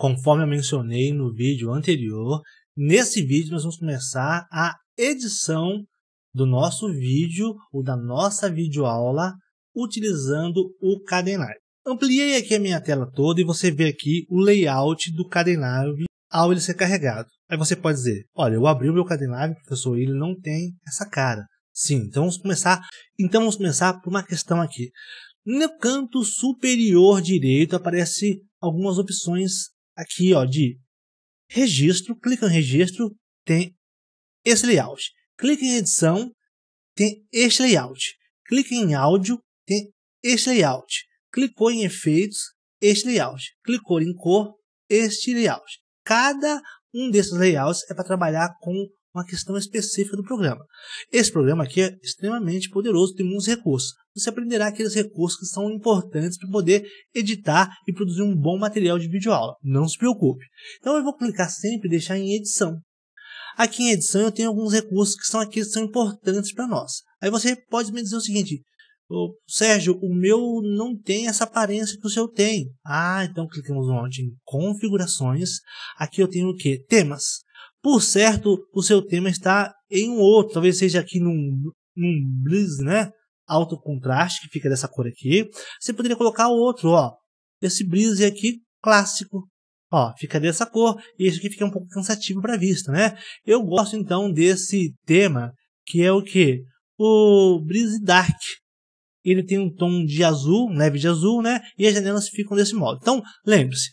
Conforme eu mencionei no vídeo anterior, nesse vídeo nós vamos começar a edição do nosso vídeo ou da nossa videoaula utilizando o cadenário. Ampliei aqui a minha tela toda e você vê aqui o layout do cadenário ao ele ser carregado. Aí você pode dizer, olha, eu abri o meu cadenário, professor, ele não tem essa cara. Sim, então vamos começar. Então vamos começar por uma questão aqui. No canto superior direito aparece algumas opções aqui ó, de registro, clica em registro, tem esse layout. Clica em edição, tem este layout. Clica em áudio, tem este layout. Clicou em efeitos, este layout. Clicou em cor, este layout. Cada um desses layouts é para trabalhar com uma questão específica do programa. Esse programa aqui é extremamente poderoso, tem muitos recursos. Você aprenderá aqueles recursos que são importantes para poder editar e produzir um bom material de videoaula. Não se preocupe. Então eu vou clicar sempre e deixar em edição. Aqui em edição eu tenho alguns recursos que são aqueles que são importantes para nós. Aí você pode me dizer o seguinte, oh, Sérgio, o meu não tem essa aparência que o seu tem. Ah, então clicamos onde? Em configurações. Aqui eu tenho o que? Temas. Por certo, o seu tema está em um outro, talvez seja aqui num, num blues, né? Alto contraste, que fica dessa cor aqui. Você poderia colocar o outro, ó. Esse blues é aqui, clássico. Ó, fica dessa cor, e esse aqui fica um pouco cansativo para vista, né? Eu gosto então desse tema, que é o que? O Breeze Dark. Ele tem um tom de azul, leve de azul, né? E as janelas ficam desse modo. Então, lembre-se,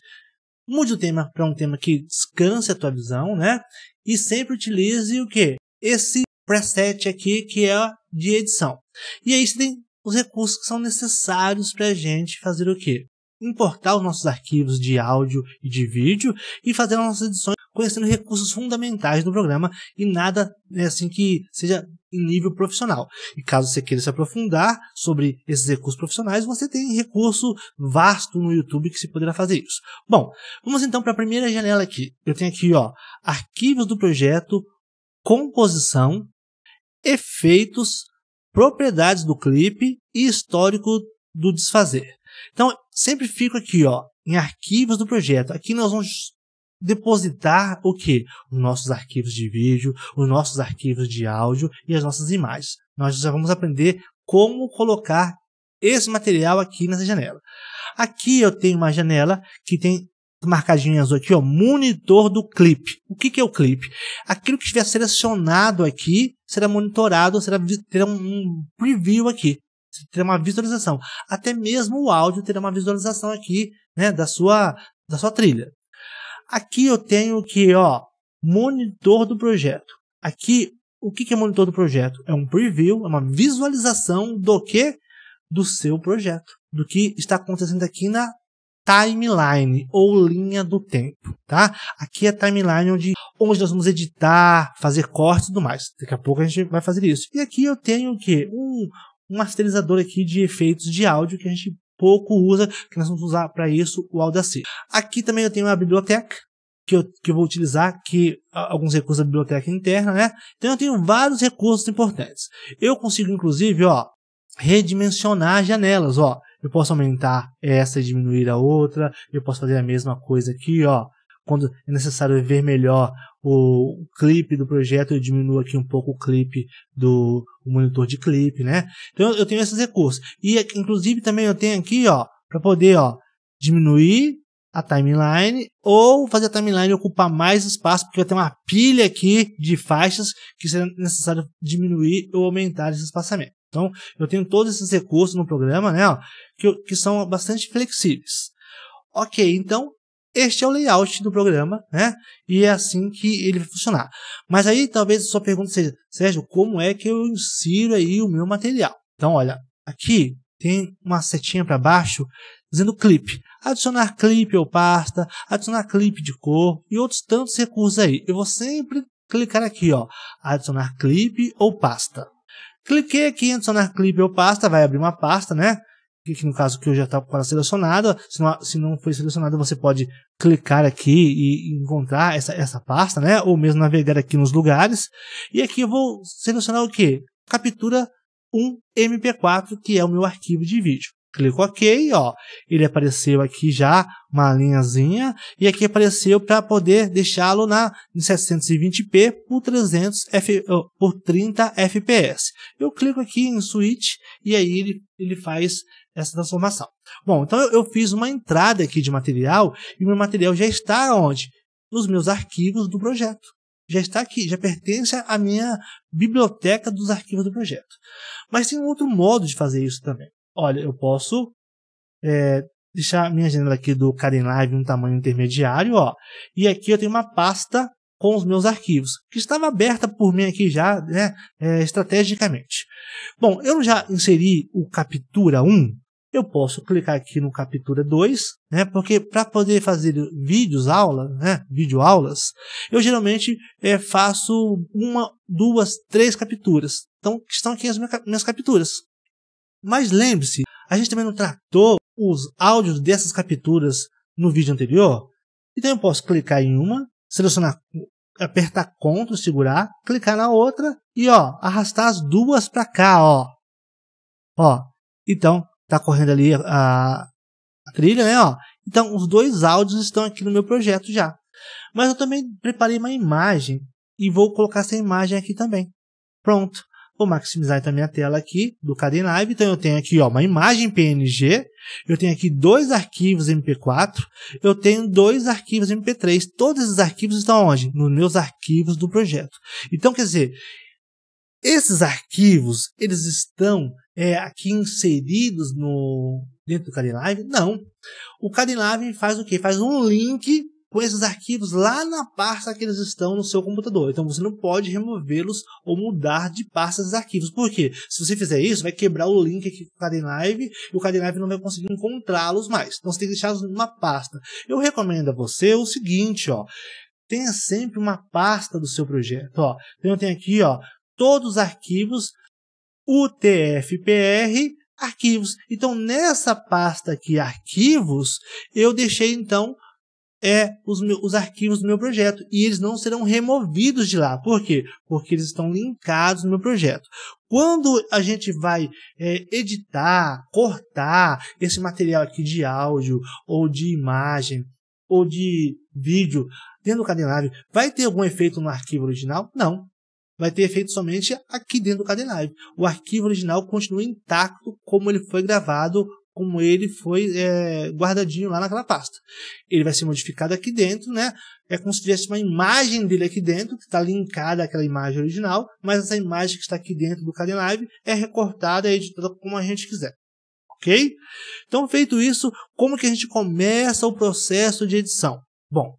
Mude o tema para um tema que descanse a tua visão, né? E sempre utilize o que? Esse preset aqui que é de edição. E aí você tem os recursos que são necessários para a gente fazer o quê? importar os nossos arquivos de áudio e de vídeo e fazer as nossas edições conhecendo recursos fundamentais do programa e nada né, assim que seja em nível profissional. E caso você queira se aprofundar sobre esses recursos profissionais, você tem recurso vasto no YouTube que se poderá fazer isso. Bom, vamos então para a primeira janela aqui. Eu tenho aqui, ó, arquivos do projeto, composição, efeitos, propriedades do clipe e histórico do desfazer. Então, sempre fico aqui, ó, em arquivos do projeto. Aqui nós vamos depositar o que? Os nossos arquivos de vídeo, os nossos arquivos de áudio e as nossas imagens. Nós já vamos aprender como colocar esse material aqui nessa janela. Aqui eu tenho uma janela que tem marcadinho azul aqui, ó, monitor do clipe. O que, que é o clipe? Aquilo que estiver selecionado aqui será monitorado, será terá um preview aqui ter uma visualização. Até mesmo o áudio terá uma visualização aqui, né, da sua, da sua trilha. Aqui eu tenho que, ó, monitor do projeto. Aqui, o que é monitor do projeto? É um preview, é uma visualização do que? Do seu projeto, do que está acontecendo aqui na timeline ou linha do tempo, tá? Aqui é a timeline onde, onde nós vamos editar, fazer cortes e tudo mais. Daqui a pouco a gente vai fazer isso. E aqui eu tenho o quê? Um, um masterizador aqui de efeitos de áudio que a gente pouco usa, que nós vamos usar para isso o Audacity. Aqui também eu tenho uma biblioteca que eu, que eu vou utilizar, que alguns recursos da biblioteca interna, né? Então eu tenho vários recursos importantes. Eu consigo, inclusive, ó, redimensionar janelas, ó. Eu posso aumentar essa e diminuir a outra. Eu posso fazer a mesma coisa aqui, ó quando é necessário ver melhor o clipe do projeto, eu diminuo aqui um pouco o clipe do o monitor de clipe, né? Então eu tenho esses recursos. E inclusive também eu tenho aqui, ó, para poder, ó, diminuir a timeline ou fazer a timeline ocupar mais espaço, porque eu tenho uma pilha aqui de faixas que será necessário diminuir ou aumentar esse espaçamento. Então, eu tenho todos esses recursos no programa, né, ó, que, que são bastante flexíveis. Ok, então este é o layout do programa, né? E é assim que ele vai funcionar. Mas aí talvez a sua pergunta seja, Sérgio, como é que eu insiro aí o meu material? Então, olha, aqui tem uma setinha para baixo dizendo clipe. Adicionar clipe ou pasta, adicionar clipe de cor e outros tantos recursos aí. Eu vou sempre clicar aqui, ó, adicionar clipe ou pasta. Cliquei aqui em adicionar clipe ou pasta, vai abrir uma pasta, né? que no caso que eu já estava para selecionada. Se não, se não foi selecionada, você pode clicar aqui e encontrar essa, essa pasta, né? Ou mesmo navegar aqui nos lugares. E aqui eu vou selecionar o que? Captura um MP4, que é o meu arquivo de vídeo. Clico OK, ó. Ele apareceu aqui já, uma linhazinha. E aqui apareceu para poder deixá-lo na 720p por 300 F, por 30 FPS. Eu clico aqui em Switch e aí ele, ele faz essa transformação. Bom, então eu fiz uma entrada aqui de material e meu material já está onde? Nos meus arquivos do projeto. Já está aqui, já pertence à minha biblioteca dos arquivos do projeto. Mas tem um outro modo de fazer isso também. Olha, eu posso é, deixar minha janela aqui do Kden Live um tamanho intermediário, ó. E aqui eu tenho uma pasta com os meus arquivos, que estava aberta por mim aqui já, né, é, estrategicamente. Bom, eu já inseri o captura 1, eu posso clicar aqui no captura 2, né? Porque para poder fazer vídeos aula, né, vídeo aulas, eu geralmente é, faço uma, duas, três capturas. Então estão aqui as minhas capturas. Mas lembre-se, a gente também não tratou os áudios dessas capturas no vídeo anterior. Então eu posso clicar em uma, selecionar, apertar Ctrl, segurar, clicar na outra e ó, arrastar as duas para cá, ó. Ó, então tá correndo ali a, a, trilha, né? Ó. Então, os dois áudios estão aqui no meu projeto já. Mas eu também preparei uma imagem e vou colocar essa imagem aqui também. Pronto. Vou maximizar então a minha tela aqui do Live. Então eu tenho aqui ó, uma imagem PNG, eu tenho aqui dois arquivos MP4, eu tenho dois arquivos MP3. Todos esses arquivos estão onde? Nos meus arquivos do projeto. Então, quer dizer, esses arquivos, eles estão é, aqui inseridos no dentro do CADLive? Não. O CADLive faz o quê? Faz um link com esses arquivos lá na pasta que eles estão no seu computador. Então você não pode removê-los ou mudar de pasta esses arquivos. Por quê? Se você fizer isso, vai quebrar o link aqui com o Live e o Live não vai conseguir encontrá-los mais. Então você tem que deixá-los numa pasta. Eu recomendo a você o seguinte, ó. Tenha sempre uma pasta do seu projeto, ó. Então eu tenho aqui, ó, todos os arquivos UTF-PR arquivos. Então, nessa pasta aqui, arquivos, eu deixei então é os, meus, os arquivos do meu projeto e eles não serão removidos de lá. Por quê? Porque eles estão linkados no meu projeto. Quando a gente vai é, editar, cortar esse material aqui de áudio ou de imagem ou de vídeo dentro do cadenário, vai ter algum efeito no arquivo original? Não vai ter efeito somente aqui dentro do cadenlive O arquivo original continua intacto como ele foi gravado, como ele foi é, guardadinho lá naquela pasta. Ele vai ser modificado aqui dentro, né? É como se tivesse uma imagem dele aqui dentro, que está linkada àquela imagem original, mas essa imagem que está aqui dentro do cadenlive é recortada e editada como a gente quiser ok? Então, feito isso, como que a gente começa o processo de edição? Bom,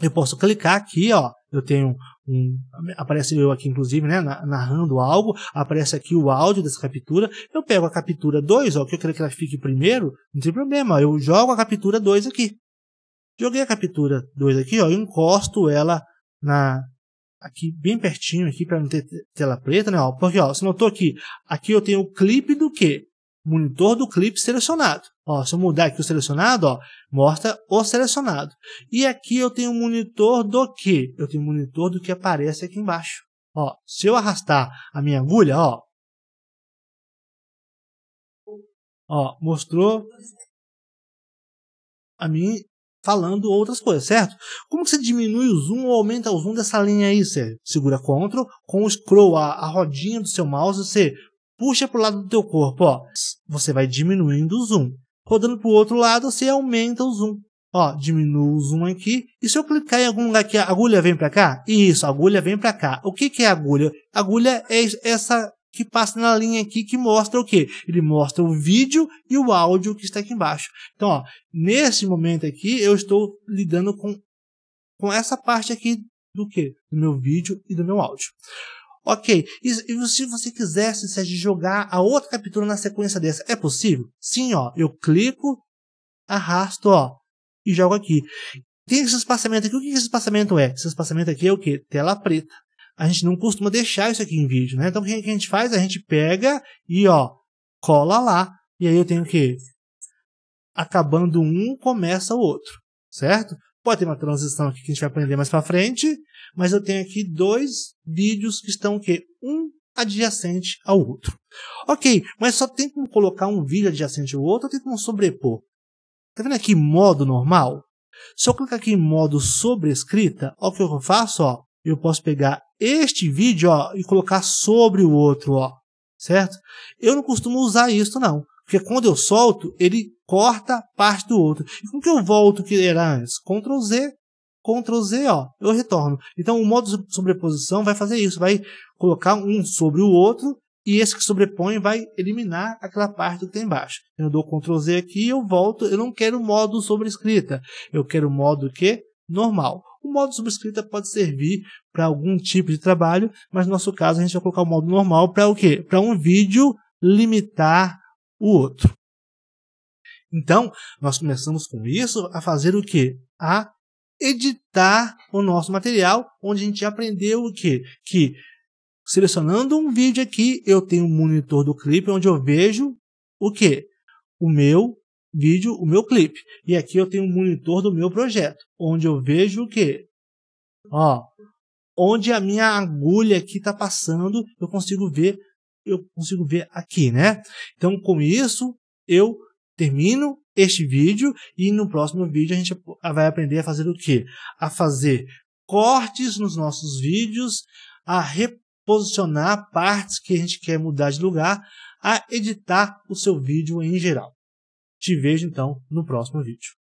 eu posso clicar aqui, ó, eu tenho um, aparece eu aqui inclusive, né, narrando algo, aparece aqui o áudio dessa captura, eu pego a captura 2, ó, que eu quero que ela fique primeiro, não tem problema, eu jogo a captura 2 aqui. Joguei a captura 2 aqui, ó, eu encosto ela na aqui bem pertinho aqui para não ter tela preta, né, ó, porque ó, você notou que aqui eu tenho o clipe do que? monitor do clipe selecionado. Ó, se eu mudar aqui o selecionado, ó, mostra o selecionado. E aqui eu tenho monitor do que? Eu tenho monitor do que aparece aqui embaixo. Ó, se eu arrastar a minha agulha, ó, ó, mostrou a mim falando outras coisas, certo? Como que você diminui o zoom ou aumenta o zoom dessa linha aí? Você segura Ctrl, com o scroll, a, a rodinha do seu mouse, você puxa o lado do teu corpo, ó, você vai diminuindo o zoom. Rodando o outro lado, você aumenta o zoom. Ó, diminuo o zoom aqui. E se eu clicar em algum lugar que a agulha vem para cá? Isso, a agulha vem para cá. O que, que é agulha? Agulha é essa que passa na linha aqui que mostra o que? Ele mostra o vídeo e o áudio que está aqui embaixo. Então, ó, nesse momento aqui, eu estou lidando com, com essa parte aqui do que? Do meu vídeo e do meu áudio. Ok, e, se você quisesse Sérgio, jogar a outra captura na sequência dessa, é possível? Sim, ó, eu clico, arrasto, ó, e jogo aqui. Tem esse espaçamento aqui, o que esse espaçamento é? Esse espaçamento aqui é o que? Tela preta. A gente não costuma deixar isso aqui em vídeo, né? Então o que a gente faz? A gente pega e, ó, cola lá. E aí eu tenho que Acabando um, começa o outro, certo? Pode ter uma transição aqui que a gente vai aprender mais para frente, mas eu tenho aqui dois vídeos que estão o quê? Um adjacente ao outro. Ok, mas só tem como colocar um vídeo adjacente ao outro ou tem como sobrepor? Tá vendo aqui modo normal? Se eu clicar aqui em modo sobrescrita, olha o que eu faço, ó. Eu posso pegar este vídeo, ó, e colocar sobre o outro, ó. Certo? Eu não costumo usar isso, não. Porque quando eu solto, ele corta parte do outro. E como que eu volto o que era antes? Ctrl Z, Ctrl Z, ó, eu retorno. Então o modo sobreposição vai fazer isso, vai colocar um sobre o outro e esse que sobrepõe vai eliminar aquela parte que tem tá embaixo. Eu dou Ctrl Z aqui e eu volto. Eu não quero modo sobrescrita. Eu quero modo que normal. O modo subscrita pode servir para algum tipo de trabalho, mas no nosso caso a gente vai colocar o modo normal para o quê? Para um vídeo limitar o outro. Então, nós começamos com isso a fazer o que? A editar o nosso material, onde a gente aprendeu o que? Que selecionando um vídeo aqui, eu tenho um monitor do clipe onde eu vejo o que? O meu vídeo, o meu clipe. E aqui eu tenho um monitor do meu projeto, onde eu vejo o que? Ó, onde a minha agulha aqui está passando, eu consigo ver, eu consigo ver aqui, né? Então, com isso, eu termino este vídeo e no próximo vídeo a gente vai aprender a fazer o que? A fazer cortes nos nossos vídeos, a reposicionar partes que a gente quer mudar de lugar, a editar o seu vídeo em geral. Te vejo então no próximo vídeo.